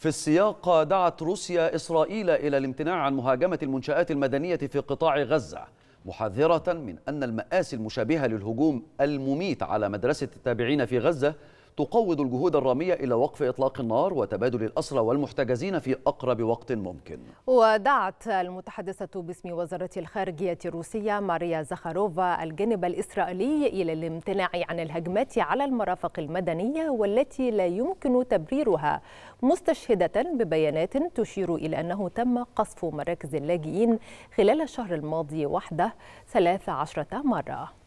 في السياق دعت روسيا إسرائيل إلى الامتناع عن مهاجمة المنشآت المدنية في قطاع غزة محذرة من أن المآسي المشابهة للهجوم المميت على مدرسة التابعين في غزة تقوض الجهود الرامية إلى وقف إطلاق النار وتبادل الأسرى والمحتجزين في أقرب وقت ممكن ودعت المتحدثة باسم وزارة الخارجية الروسية ماريا زخاروفا الجانب الإسرائيلي إلى الامتناع عن الهجمات على المرافق المدنية والتي لا يمكن تبريرها مستشهدة ببيانات تشير إلى أنه تم قصف مراكز اللاجئين خلال الشهر الماضي وحده 13 مرة